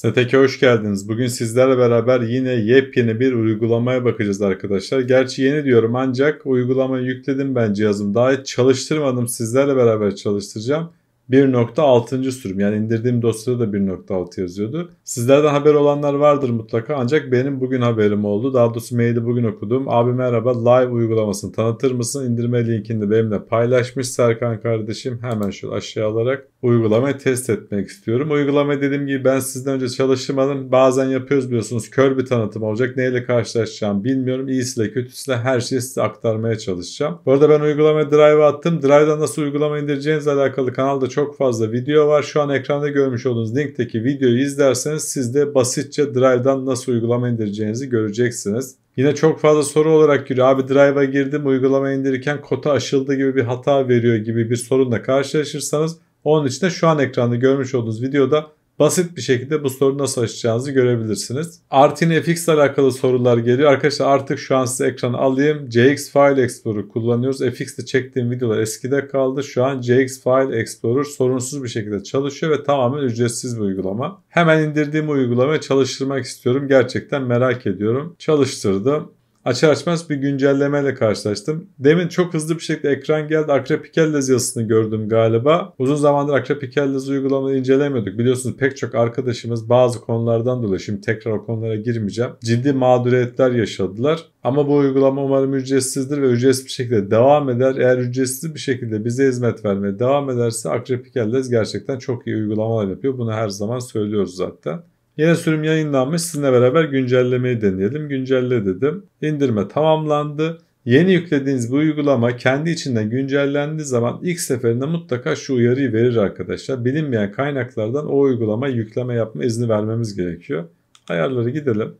Setek'e hoş geldiniz. Bugün sizlerle beraber yine yepyeni bir uygulamaya bakacağız arkadaşlar. Gerçi yeni diyorum ancak uygulamayı yükledim ben cihazım. Daha hiç çalıştırmadım. Sizlerle beraber çalıştıracağım. 1.6. sürüm yani indirdiğim dosyada da 1.6 yazıyordu. Sizlerden haber olanlar vardır mutlaka ancak benim bugün haberim oldu. Daha doğrusu maili bugün okudum. Abi merhaba live uygulamasını tanıtır mısın? İndirme linkini de benimle paylaşmış Serkan kardeşim. Hemen şöyle aşağı alarak uygulamayı test etmek istiyorum. Uygulama dediğim gibi ben sizden önce çalışmadım. Bazen yapıyoruz biliyorsunuz kör bir tanıtım olacak. Neyle karşılaşacağım bilmiyorum. İyisiyle kötüsüyle her şeyi size aktarmaya çalışacağım. Bu arada ben uygulama drive attım. Drive'dan nasıl uygulama indireceğinizle alakalı kanalda çok fazla video var. Şu an ekranda görmüş olduğunuz linkteki videoyu izlerseniz siz de basitçe Drive'dan nasıl uygulama indireceğinizi göreceksiniz. Yine çok fazla soru olarak giriyor. Abi Drive'a girdim uygulama indirirken kota aşıldı gibi bir hata veriyor gibi bir sorunla karşılaşırsanız onun için de şu an ekranda görmüş olduğunuz videoda basit bir şekilde bu sorunu nasıl açacağınızı görebilirsiniz. Artin FX ile alakalı sorular geliyor. Arkadaşlar artık şu an size ekranı alayım. JX File Explorer kullanıyoruz. FX ile çektiğim videolar eskide kaldı. Şu an JX File Explorer sorunsuz bir şekilde çalışıyor ve tamamen ücretsiz bir uygulama. Hemen indirdiğim uygulamayı çalıştırmak istiyorum. Gerçekten merak ediyorum. Çalıştırdım açar açmaz bir güncellemeyle karşılaştım. Demin çok hızlı bir şekilde ekran geldi. Akrep Hikellez yazısını gördüm galiba. Uzun zamandır Akrep Hikellez uygulamayı incelemiyorduk. Biliyorsunuz pek çok arkadaşımız bazı konulardan dolayı şimdi tekrar o konulara girmeyeceğim. Ciddi mağduriyetler yaşadılar. Ama bu uygulama umarım ücretsizdir ve ücretsiz bir şekilde devam eder. Eğer ücretsiz bir şekilde bize hizmet vermeye devam ederse Akrep Hikellez gerçekten çok iyi uygulamalar yapıyor. Bunu her zaman söylüyoruz zaten. Yeni sürüm yayınlanmış. Sizinle beraber güncellemeyi deneyelim. Güncelle dedim. İndirme tamamlandı. Yeni yüklediğiniz bu uygulama kendi içinden güncellendiği zaman ilk seferinde mutlaka şu uyarıyı verir arkadaşlar. Bilinmeyen kaynaklardan o uygulama yükleme yapma izni vermemiz gerekiyor. Ayarları gidelim.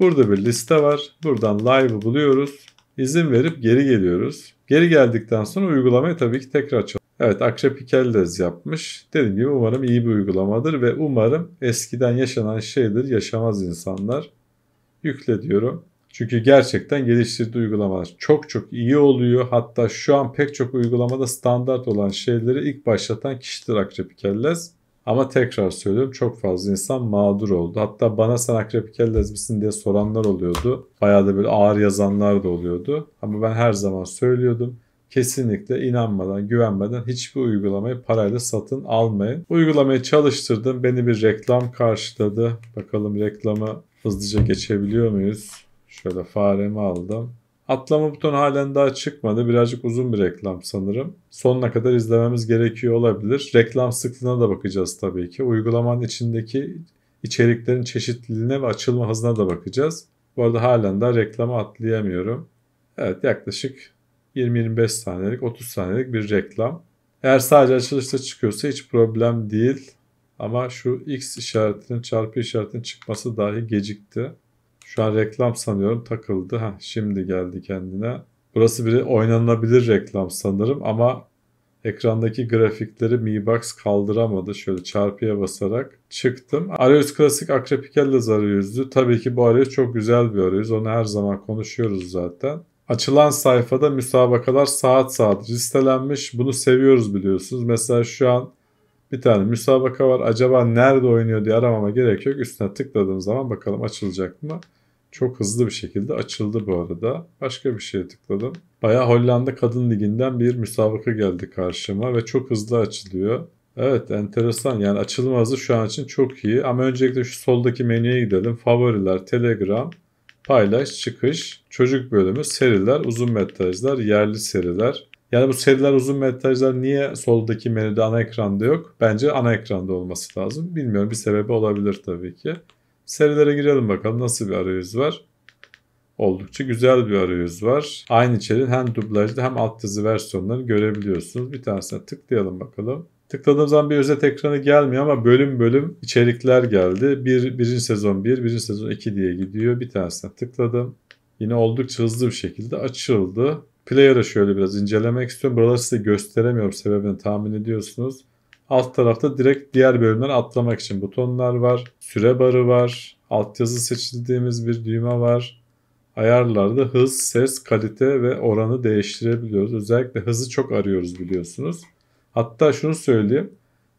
Burada bir liste var. Buradan live'ı buluyoruz. İzin verip geri geliyoruz. Geri geldikten sonra uygulamayı tabii ki tekrar açalım. Evet Akrep Hikellez yapmış. Dediğim gibi umarım iyi bir uygulamadır ve umarım eskiden yaşanan şeydir yaşamaz insanlar. Yükle diyorum. Çünkü gerçekten geliştirdiği uygulamalar çok çok iyi oluyor. Hatta şu an pek çok uygulamada standart olan şeyleri ilk başlatan kişidir Akrep Hikellez. Ama tekrar söylüyorum çok fazla insan mağdur oldu. Hatta bana sen akrep kellez misin diye soranlar oluyordu. Bayağı da böyle ağır yazanlar da oluyordu. Ama ben her zaman söylüyordum kesinlikle inanmadan, güvenmeden hiçbir uygulamayı parayla satın almayın. Uygulamayı çalıştırdım. Beni bir reklam karşıladı. Bakalım reklamı hızlıca geçebiliyor muyuz? Şöyle faremi aldım. Atlama butonu halen daha çıkmadı. Birazcık uzun bir reklam sanırım. Sonuna kadar izlememiz gerekiyor olabilir. Reklam sıklığına da bakacağız tabii ki. Uygulamanın içindeki içeriklerin çeşitliliğine ve açılma hızına da bakacağız. Bu arada halen daha reklama atlayamıyorum. Evet yaklaşık 20-25 saniyelik, 30 saniyelik bir reklam. Eğer sadece açılışta çıkıyorsa hiç problem değil. Ama şu X işaretinin, çarpı işaretinin çıkması dahi gecikti. Şu an reklam sanıyorum takıldı. Heh, şimdi geldi kendine. Burası bir oynanabilir reklam sanırım ama ekrandaki grafikleri Mi Box kaldıramadı. Şöyle çarpıya basarak çıktım. Arayüz klasik Akrapikellez arayüzü. Tabii ki bu arayüz çok güzel bir arayüz. Onu her zaman konuşuyoruz zaten. Açılan sayfada müsabakalar saat saat listelenmiş. Bunu seviyoruz biliyorsunuz. Mesela şu an bir tane müsabaka var. Acaba nerede oynuyor diye aramama gerek yok. Üstüne tıkladığım zaman bakalım açılacak mı? Çok hızlı bir şekilde açıldı bu arada. Başka bir şeye tıkladım. Baya Hollanda Kadın Ligi'nden bir müsabaka geldi karşıma ve çok hızlı açılıyor. Evet enteresan yani açılım hızı şu an için çok iyi. Ama öncelikle şu soldaki menüye gidelim. Favoriler, Telegram paylaş, çıkış, çocuk bölümü, seriler, uzun metrajlar, yerli seriler. Yani bu seriler, uzun metrajlar niye soldaki menüde ana ekranda yok? Bence ana ekranda olması lazım. Bilmiyorum bir sebebi olabilir tabii ki. Serilere girelim bakalım nasıl bir arayüz var. Oldukça güzel bir arayüz var. Aynı içeriğin hem dublajda hem alt yazı versiyonlarını görebiliyorsunuz. Bir tanesine tıklayalım bakalım. Tıkladığım zaman bir özet ekranı gelmiyor ama bölüm bölüm içerikler geldi. Bir, birinci sezon 1, bir, birinci sezon 2 diye gidiyor. Bir tanesine tıkladım. Yine oldukça hızlı bir şekilde açıldı. Player'ı şöyle biraz incelemek istiyorum. Buraları size gösteremiyorum sebebini tahmin ediyorsunuz. Alt tarafta direkt diğer bölümler atlamak için butonlar var. Süre barı var. Altyazı seçildiğimiz bir düğme var. Ayarlarda hız, ses, kalite ve oranı değiştirebiliyoruz. Özellikle hızı çok arıyoruz biliyorsunuz. Hatta şunu söyleyeyim.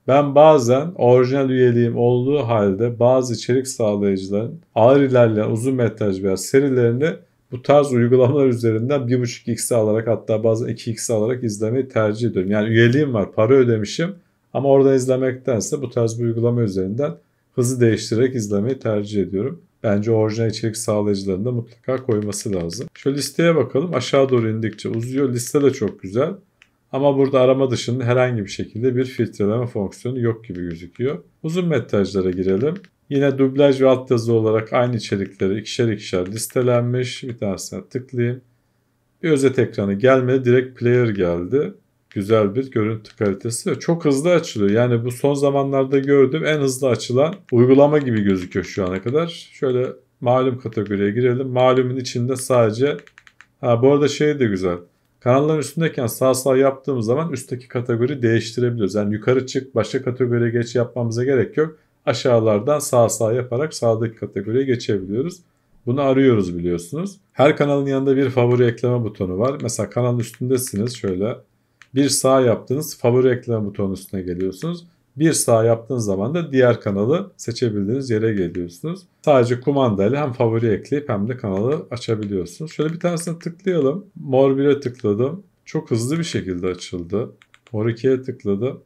Ben bazen orijinal üyeliğim olduğu halde bazı içerik sağlayıcıların ağır ilerleyen uzun metraj veya serilerini bu tarz uygulamalar üzerinden 1.5x alarak hatta bazen 2x alarak izlemeyi tercih ediyorum. Yani üyeliğim var, para ödemişim ama oradan izlemektense bu tarz bir uygulama üzerinden hızı değiştirerek izlemeyi tercih ediyorum. Bence orijinal içerik sağlayıcılarında mutlaka koyması lazım. Şöyle listeye bakalım. Aşağı doğru indikçe uzuyor. Liste de çok güzel. Ama burada arama dışında herhangi bir şekilde bir filtreleme fonksiyonu yok gibi gözüküyor. Uzun metrajlara girelim. Yine dublaj ve alt yazı olarak aynı içerikleri ikişer ikişer listelenmiş. Bir tanesine tıklayayım. Bir özet ekranı gelmedi. Direkt player geldi. Güzel bir görüntü kalitesi çok hızlı açılıyor. Yani bu son zamanlarda gördüğüm en hızlı açılan uygulama gibi gözüküyor şu ana kadar. Şöyle malum kategoriye girelim. Malumun içinde sadece ha bu arada şey de güzel. Kanalların üstündeyken sağ sağ yaptığım zaman üstteki kategori değiştirebiliyoruz. Yani yukarı çık başka kategoriye geç yapmamıza gerek yok. Aşağılardan sağ sağ yaparak sağdaki kategoriye geçebiliyoruz. Bunu arıyoruz biliyorsunuz. Her kanalın yanında bir favori ekleme butonu var. Mesela kanalın üstündesiniz şöyle. Bir sağ yaptınız favori ekleme butonu üstüne geliyorsunuz bir sağ yaptığınız zaman da diğer kanalı seçebildiğiniz yere geliyorsunuz. Sadece kumanda ile hem favori ekleyip hem de kanalı açabiliyorsunuz. Şöyle bir tanesine tıklayalım. Mor 1'e tıkladım. Çok hızlı bir şekilde açıldı. Mor 2'ye tıkladım.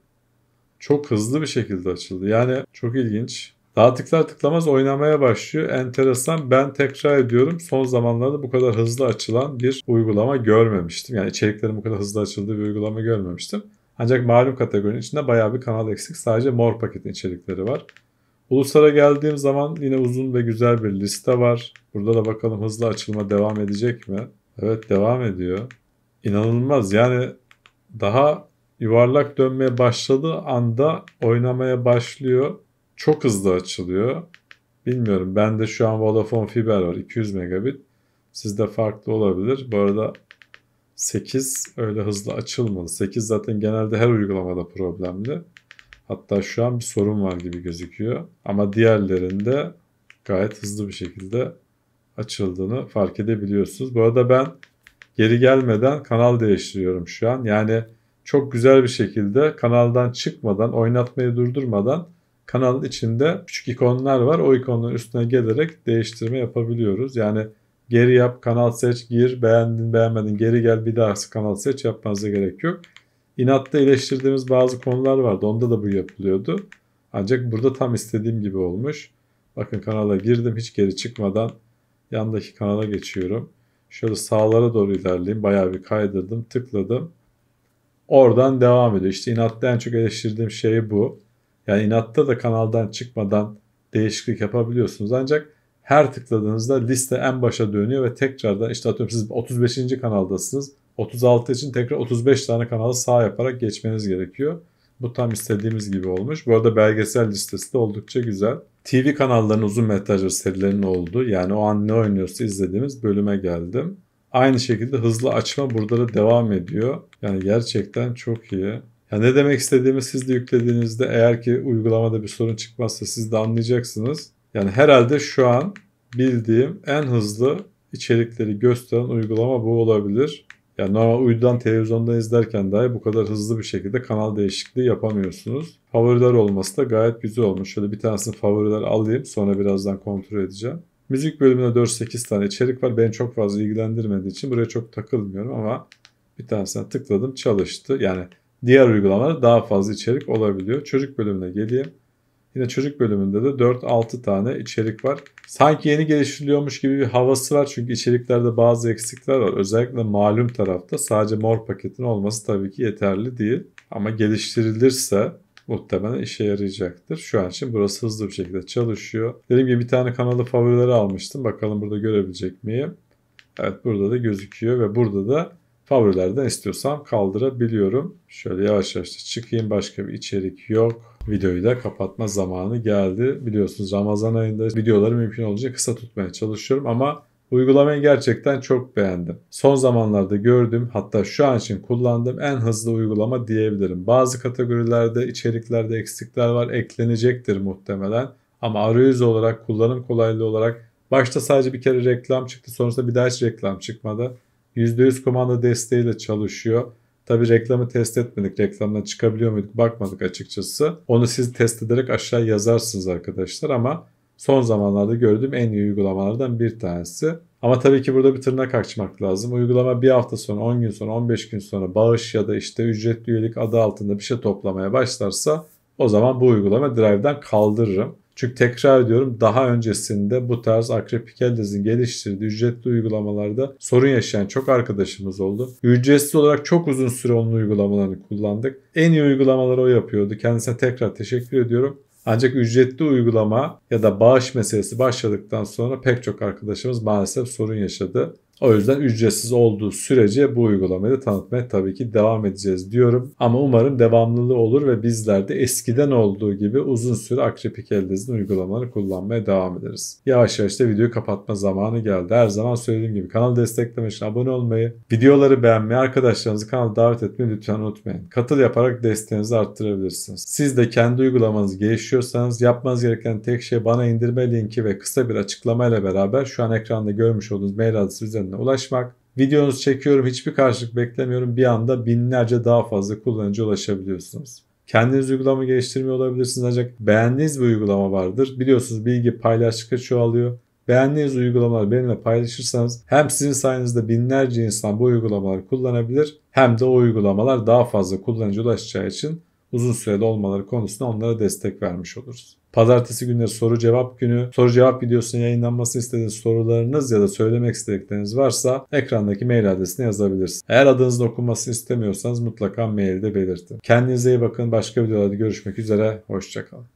Çok hızlı bir şekilde açıldı. Yani çok ilginç. Daha tıklar tıklamaz oynamaya başlıyor. Enteresan. Ben tekrar ediyorum. Son zamanlarda bu kadar hızlı açılan bir uygulama görmemiştim. Yani içeriklerin bu kadar hızlı açıldığı bir uygulama görmemiştim. Ancak malum kategorinin içinde bayağı bir kanal eksik. Sadece mor paketin içerikleri var. Uluslara geldiğim zaman yine uzun ve güzel bir liste var. Burada da bakalım hızlı açılma devam edecek mi? Evet devam ediyor. İnanılmaz yani daha yuvarlak dönmeye başladığı anda oynamaya başlıyor. Çok hızlı açılıyor. Bilmiyorum bende şu an Vodafone fiber var 200 megabit. Sizde farklı olabilir. Bu arada 8 öyle hızlı açılmadı. 8 zaten genelde her uygulamada problemli. Hatta şu an bir sorun var gibi gözüküyor. Ama diğerlerinde gayet hızlı bir şekilde açıldığını fark edebiliyorsunuz. Bu arada ben geri gelmeden kanal değiştiriyorum şu an. Yani çok güzel bir şekilde kanaldan çıkmadan, oynatmayı durdurmadan kanalın içinde küçük ikonlar var. O ikonların üstüne gelerek değiştirme yapabiliyoruz. Yani Geri yap, kanal seç, gir, beğendin beğenmedin, geri gel bir daha kanal seç yapmanıza gerek yok. İnatta eleştirdiğimiz bazı konular vardı. Onda da bu yapılıyordu. Ancak burada tam istediğim gibi olmuş. Bakın kanala girdim hiç geri çıkmadan yandaki kanala geçiyorum. Şöyle sağlara doğru ilerleyeyim. Bayağı bir kaydırdım, tıkladım. Oradan devam ediyor. İşte inatta en çok eleştirdiğim şey bu. Yani inatta da kanaldan çıkmadan değişiklik yapabiliyorsunuz. Ancak her tıkladığınızda liste en başa dönüyor ve tekrardan işte atıyorum siz 35. kanaldasınız. 36 için tekrar 35 tane kanalı sağ yaparak geçmeniz gerekiyor. Bu tam istediğimiz gibi olmuş. Bu arada belgesel listesi de oldukça güzel. TV kanallarının uzun metrajlı serilerinin olduğu yani o an ne oynuyorsa izlediğimiz bölüme geldim. Aynı şekilde hızlı açma burada da devam ediyor. Yani gerçekten çok iyi. Ya ne demek istediğimi siz de yüklediğinizde eğer ki uygulamada bir sorun çıkmazsa siz de anlayacaksınız. Yani herhalde şu an bildiğim en hızlı içerikleri gösteren uygulama bu olabilir. Yani normal uydudan televizyondan izlerken dahi bu kadar hızlı bir şekilde kanal değişikliği yapamıyorsunuz. Favoriler olması da gayet güzel olmuş. Şöyle bir tanesini favoriler alayım sonra birazdan kontrol edeceğim. Müzik bölümünde 4-8 tane içerik var. Beni çok fazla ilgilendirmediği için buraya çok takılmıyorum ama bir tanesine tıkladım çalıştı. Yani diğer uygulamalarda daha fazla içerik olabiliyor. Çocuk bölümüne geleyim. Yine çocuk bölümünde de 4-6 tane içerik var. Sanki yeni geliştiriliyormuş gibi bir havası var çünkü içeriklerde bazı eksikler var. Özellikle malum tarafta sadece mor paketin olması tabii ki yeterli değil. Ama geliştirilirse muhtemelen işe yarayacaktır. Şu an için burası hızlı bir şekilde çalışıyor. Dediğim gibi bir tane kanalı favorileri almıştım. Bakalım burada görebilecek miyim? Evet burada da gözüküyor ve burada da Favorilerden istiyorsam kaldırabiliyorum. Şöyle yavaş yavaş çıkayım. Başka bir içerik yok. Videoyu da kapatma zamanı geldi. Biliyorsunuz Ramazan ayında videoları mümkün olunca kısa tutmaya çalışıyorum ama Uygulamayı gerçekten çok beğendim. Son zamanlarda gördüğüm hatta şu an için kullandığım en hızlı uygulama diyebilirim. Bazı kategorilerde içeriklerde eksikler var eklenecektir muhtemelen. Ama arayüz olarak kullanım kolaylığı olarak başta sadece bir kere reklam çıktı sonrasında bir daha hiç reklam çıkmadı. %100 kumanda desteğiyle çalışıyor. Tabi reklamı test etmedik. Reklamdan çıkabiliyor muyduk bakmadık açıkçası. Onu siz test ederek aşağı yazarsınız arkadaşlar ama son zamanlarda gördüğüm en iyi uygulamalardan bir tanesi. Ama tabii ki burada bir tırnak açmak lazım. Uygulama bir hafta sonra, 10 gün sonra, 15 gün sonra bağış ya da işte ücretli üyelik adı altında bir şey toplamaya başlarsa o zaman bu uygulama Drive'den kaldırırım. Çünkü tekrar ediyorum daha öncesinde bu tarz Akrep Hikellez'in geliştirdiği ücretli uygulamalarda sorun yaşayan çok arkadaşımız oldu. Ücretsiz olarak çok uzun süre onun uygulamalarını kullandık. En iyi uygulamaları o yapıyordu. Kendisine tekrar teşekkür ediyorum. Ancak ücretli uygulama ya da bağış meselesi başladıktan sonra pek çok arkadaşımız maalesef sorun yaşadı. O yüzden ücretsiz olduğu sürece bu uygulamayı da tanıtmaya tabii ki devam edeceğiz diyorum. Ama umarım devamlılığı olur ve bizler de eskiden olduğu gibi uzun süre Akrepik Eldez'in uygulamalarını kullanmaya devam ederiz. Yavaş yavaş da videoyu kapatma zamanı geldi. Her zaman söylediğim gibi kanalı desteklemek için abone olmayı, videoları beğenmeyi, arkadaşlarınızı kanala davet etmeyi lütfen unutmayın. Katıl yaparak desteğinizi arttırabilirsiniz. Siz de kendi uygulamanızı geliştiriyorsanız yapmanız gereken tek şey bana indirme linki ve kısa bir açıklamayla beraber şu an ekranda görmüş olduğunuz mail adresi üzerinden kullanıcılarına ulaşmak. Videonuzu çekiyorum hiçbir karşılık beklemiyorum bir anda binlerce daha fazla kullanıcı ulaşabiliyorsunuz. Kendiniz uygulama geliştirmiyor olabilirsiniz ancak beğendiğiniz bir uygulama vardır. Biliyorsunuz bilgi paylaştıkça çoğalıyor. Beğendiğiniz uygulamaları benimle paylaşırsanız hem sizin sayenizde binlerce insan bu uygulamaları kullanabilir hem de o uygulamalar daha fazla kullanıcı ulaşacağı için uzun süreli olmaları konusunda onlara destek vermiş oluruz. Pazartesi günleri soru cevap günü. Soru cevap videosunun yayınlanması istediğiniz sorularınız ya da söylemek istedikleriniz varsa ekrandaki mail adresine yazabilirsiniz. Eğer adınızın okunmasını istemiyorsanız mutlaka mailde belirtin. Kendinize iyi bakın. Başka videolarda görüşmek üzere. Hoşçakalın.